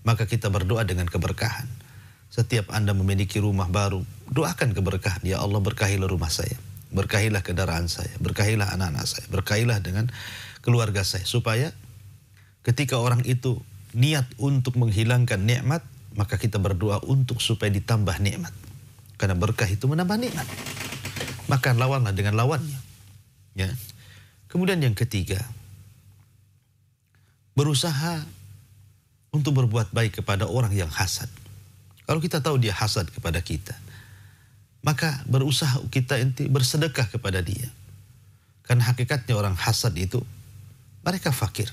maka kita berdoa dengan keberkahan. Setiap Anda memiliki rumah baru, doakan keberkahan. Ya Allah berkahilah rumah saya Berkahilah kendaraan saya, berkahilah anak-anak saya, berkahilah dengan keluarga saya. Supaya ketika orang itu niat untuk menghilangkan nikmat, maka kita berdoa untuk supaya ditambah nikmat. Karena berkah itu menambah nikmat. Maka lawanlah dengan lawannya. Ya. Kemudian yang ketiga, berusaha untuk berbuat baik kepada orang yang hasad. Kalau kita tahu dia hasad kepada kita, maka berusaha kita inti bersedekah kepada dia. Karena hakikatnya orang hasad itu mereka fakir.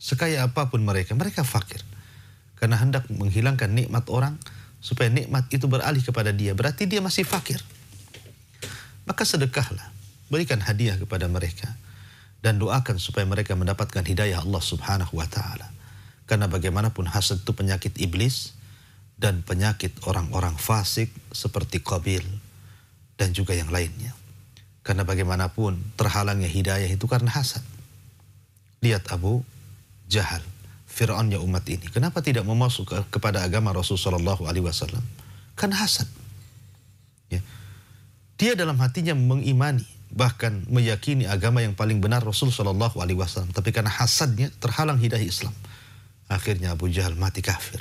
Sekaya apapun mereka, mereka fakir. Karena hendak menghilangkan nikmat orang supaya nikmat itu beralih kepada dia, berarti dia masih fakir. Maka sedekahlah, berikan hadiah kepada mereka dan doakan supaya mereka mendapatkan hidayah Allah Subhanahu wa taala. Karena bagaimanapun hasad itu penyakit iblis dan penyakit orang-orang fasik seperti Qabil dan juga yang lainnya. Karena bagaimanapun terhalangnya hidayah itu karena hasad. Lihat Abu Jahal, Fir'aunnya umat ini. Kenapa tidak memasuk kepada agama Rasulullah saw Alaihi Karena hasad. Ya. Dia dalam hatinya mengimani bahkan meyakini agama yang paling benar Rasul saw Tapi karena hasadnya terhalang hidayah Islam. Akhirnya Abu Jahal mati kafir.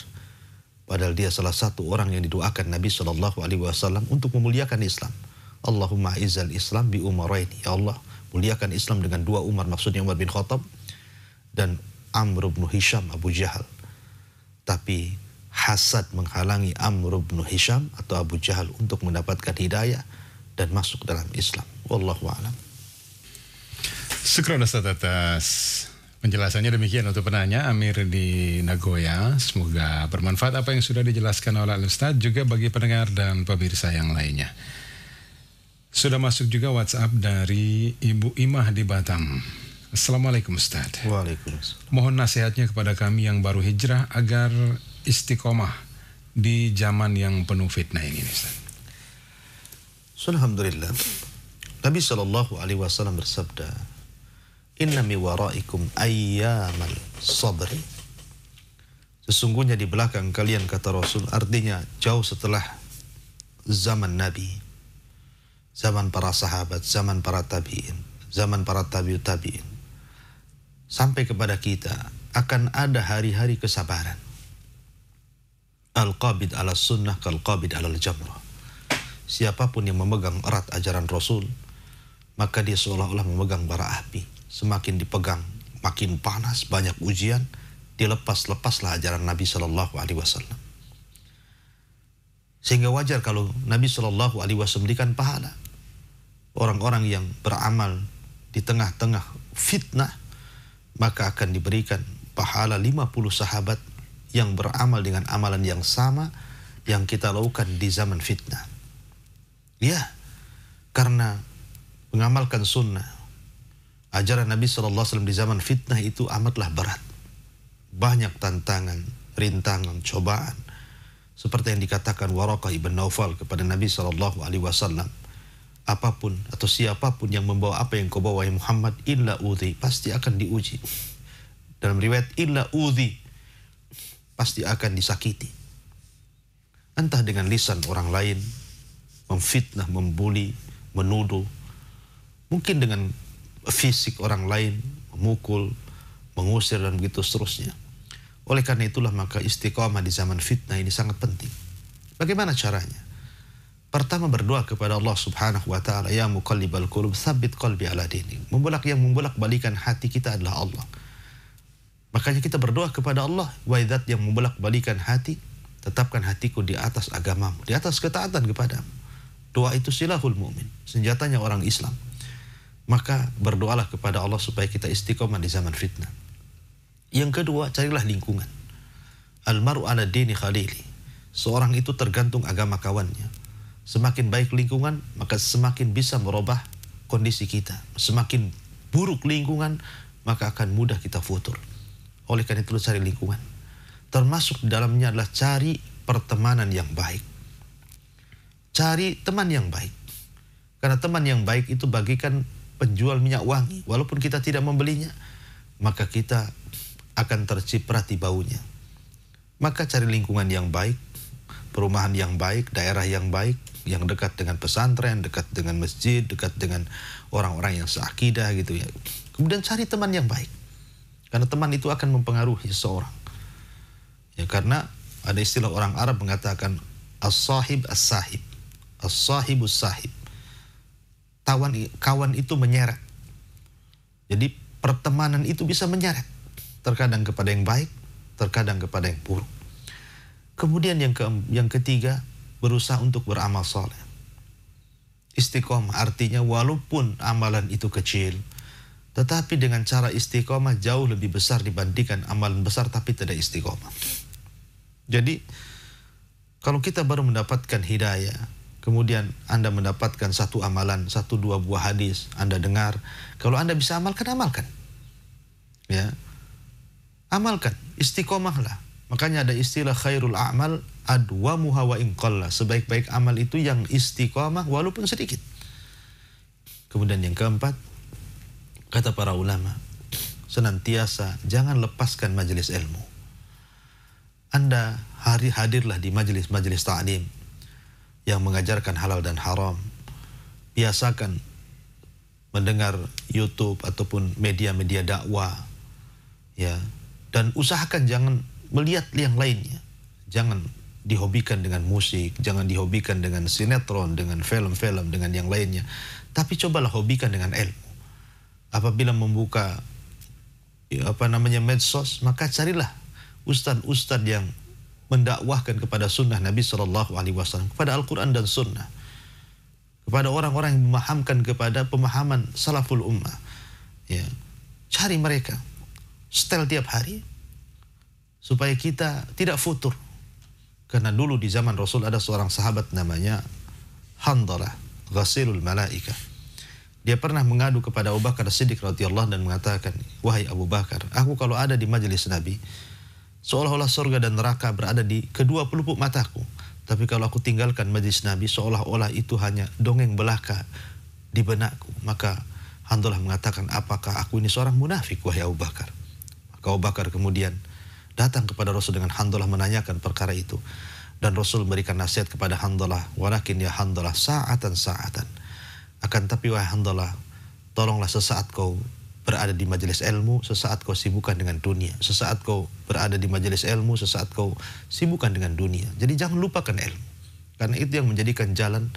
Padahal dia salah satu orang yang didoakan Nabi Shallallahu Alaihi Wasallam untuk memuliakan Islam. Allahumma izal Islam bi umaraini. Ya Allah, muliakan Islam dengan dua Umar. Maksudnya Umar bin Khattab dan Amr bin Hisham Abu Jahal. Tapi hasad menghalangi Amr bin Hisham atau Abu Jahal untuk mendapatkan hidayah dan masuk dalam Islam. Wallahu a'lam. Sekarang Penjelasannya demikian untuk penanya Amir di Nagoya. Semoga bermanfaat apa yang sudah dijelaskan oleh Alustad juga bagi pendengar dan pemirsa yang lainnya. Sudah masuk juga WhatsApp dari Ibu Imah di Batam. Assalamualaikum Ustaz. Waalaikumsalam. Mohon nasihatnya kepada kami yang baru hijrah agar istiqomah di zaman yang penuh fitnah ini Ustaz. Alhamdulillah. Nabi Shallallahu Alaihi Wasallam bersabda, Inna mi waraikum ayyaman sabri. Sesungguhnya di belakang kalian kata Rasul artinya jauh setelah zaman Nabi. Zaman para sahabat, zaman para tabi'in, zaman para tabi'ut tabi'in. Sampai kepada kita akan ada hari-hari kesabaran. Al-qabid ala sunnah kal-qabid ala jamrah. Siapapun yang memegang erat ajaran Rasul, maka dia seolah-olah memegang bara api semakin dipegang, makin panas, banyak ujian, dilepas-lepaslah ajaran Nabi Shallallahu Alaihi Wasallam. Sehingga wajar kalau Nabi Shallallahu Alaihi Wasallam berikan pahala. Orang-orang yang beramal di tengah-tengah fitnah, maka akan diberikan pahala 50 sahabat yang beramal dengan amalan yang sama yang kita lakukan di zaman fitnah. Ya, karena mengamalkan sunnah, Ajaran Nabi SAW di zaman fitnah itu amatlah berat. Banyak tantangan, rintangan, cobaan. Seperti yang dikatakan Waraqah ibn Naufal kepada Nabi SAW. apapun atau siapapun yang membawa apa yang kau bawa ya Muhammad, illa udhi pasti akan diuji. Dalam riwayat illa udhi pasti akan disakiti. Entah dengan lisan orang lain, memfitnah, membuli, menuduh, mungkin dengan fisik orang lain, memukul, mengusir dan begitu seterusnya. Oleh karena itulah maka istiqomah di zaman fitnah ini sangat penting. Bagaimana caranya? Pertama berdoa kepada Allah Subhanahu wa taala, ya muqallibal qulub, tsabbit qalbi ala dini. Membolak yang membolak balikan hati kita adalah Allah. Makanya kita berdoa kepada Allah, waidat yang membolak balikan hati, tetapkan hatiku di atas agamamu, di atas ketaatan kepadamu. Doa itu silahul mu'min, senjatanya orang Islam maka berdoalah kepada Allah supaya kita istiqomah di zaman fitnah. Yang kedua, carilah lingkungan. Almaru ala dini khalili. Seorang itu tergantung agama kawannya. Semakin baik lingkungan, maka semakin bisa merubah kondisi kita. Semakin buruk lingkungan, maka akan mudah kita futur. Oleh karena itu cari lingkungan. Termasuk di dalamnya adalah cari pertemanan yang baik. Cari teman yang baik. Karena teman yang baik itu bagikan penjual minyak wangi, walaupun kita tidak membelinya, maka kita akan terciprati baunya. Maka cari lingkungan yang baik, perumahan yang baik, daerah yang baik, yang dekat dengan pesantren, dekat dengan masjid, dekat dengan orang-orang yang seakidah gitu ya. Kemudian cari teman yang baik. Karena teman itu akan mempengaruhi seseorang. Ya karena ada istilah orang Arab mengatakan as-sahib as-sahib. as sahib. As -sahib tawan, kawan itu menyeret. Jadi pertemanan itu bisa menyeret. Terkadang kepada yang baik, terkadang kepada yang buruk. Kemudian yang, ke, yang ketiga, berusaha untuk beramal soleh. Istiqomah artinya walaupun amalan itu kecil, tetapi dengan cara istiqomah jauh lebih besar dibandingkan amalan besar tapi tidak istiqomah. Jadi, kalau kita baru mendapatkan hidayah, kemudian Anda mendapatkan satu amalan, satu dua buah hadis, Anda dengar. Kalau Anda bisa amalkan, amalkan. Ya. Amalkan, istiqomahlah. Makanya ada istilah khairul amal adwa muhawa inqalla. Sebaik-baik amal itu yang istiqomah walaupun sedikit. Kemudian yang keempat, kata para ulama, senantiasa jangan lepaskan majelis ilmu. Anda hari hadirlah di majelis-majelis ta'lim, yang mengajarkan halal dan haram. Biasakan mendengar YouTube ataupun media-media dakwah. Ya. Dan usahakan jangan melihat yang lainnya. Jangan dihobikan dengan musik, jangan dihobikan dengan sinetron, dengan film-film, dengan yang lainnya. Tapi cobalah hobikan dengan ilmu. Apabila membuka ya, apa namanya medsos, maka carilah ustadz-ustadz yang mendakwahkan kepada sunnah Nabi Shallallahu Alaihi Wasallam kepada Al-Quran dan sunnah kepada orang-orang yang memahamkan kepada pemahaman salaful ummah ya cari mereka setel tiap hari supaya kita tidak futur karena dulu di zaman Rasul ada seorang sahabat namanya Handalah Ghasilul Malaika dia pernah mengadu kepada Abu Bakar Siddiq radhiyallahu dan mengatakan wahai Abu Bakar aku kalau ada di majelis Nabi Seolah-olah surga dan neraka berada di kedua pelupuk mataku. Tapi kalau aku tinggalkan majlis Nabi, seolah-olah itu hanya dongeng belaka di benakku. Maka Handullah mengatakan, apakah aku ini seorang munafik, wahai Abu Bakar? Maka Abu Bakar kemudian datang kepada Rasul dengan Handullah menanyakan perkara itu. Dan Rasul memberikan nasihat kepada Handullah, walakin ya Handullah, sa'atan sa'atan. Akan tapi wahai Handullah, tolonglah sesaat kau berada di majelis ilmu, sesaat kau sibukkan dengan dunia. Sesaat kau berada di majelis ilmu, sesaat kau sibukkan dengan dunia. Jadi jangan lupakan ilmu. Karena itu yang menjadikan jalan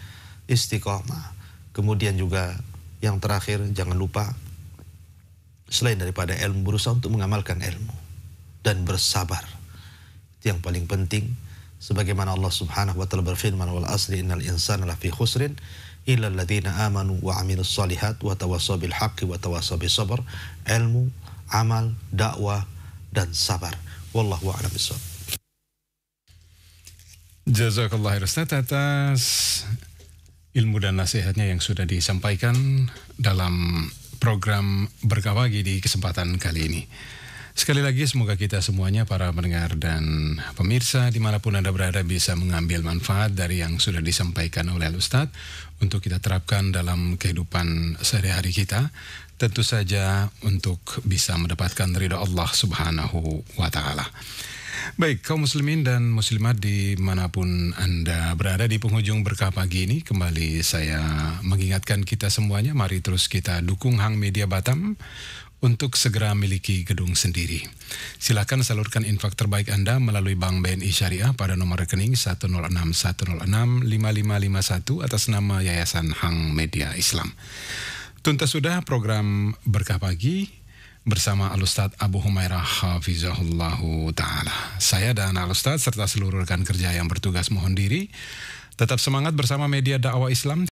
istiqomah. Kemudian juga yang terakhir jangan lupa selain daripada ilmu berusaha untuk mengamalkan ilmu dan bersabar. Itu yang paling penting sebagaimana Allah Subhanahu wa taala berfirman wal asri innal insana lafi khusrin illal ladzina amanu wa amilus salihat, wa tawassaw bil haqqi wa tawassaw bis sabr ilmu amal dakwah dan sabar wallahu a'lam bissawab Jazakallah Ustaz atas ilmu dan nasihatnya yang sudah disampaikan dalam program Berkawagi di kesempatan kali ini. Sekali lagi semoga kita semuanya para pendengar dan pemirsa dimanapun Anda berada bisa mengambil manfaat dari yang sudah disampaikan oleh Ustadz untuk kita terapkan dalam kehidupan sehari-hari kita tentu saja untuk bisa mendapatkan ridha Allah Subhanahu wa taala. Baik, kaum muslimin dan muslimat dimanapun Anda berada di penghujung berkah pagi ini, kembali saya mengingatkan kita semuanya, mari terus kita dukung Hang Media Batam untuk segera miliki gedung sendiri. Silakan salurkan infak terbaik Anda melalui Bank BNI Syariah pada nomor rekening 1061065551 atas nama Yayasan Hang Media Islam. Tuntas sudah program Berkah Pagi bersama Alustad Abu Humaira Hafizahullah Ta'ala. Saya dan Alustad serta seluruh rekan kerja yang bertugas mohon diri. Tetap semangat bersama media dakwah Islam.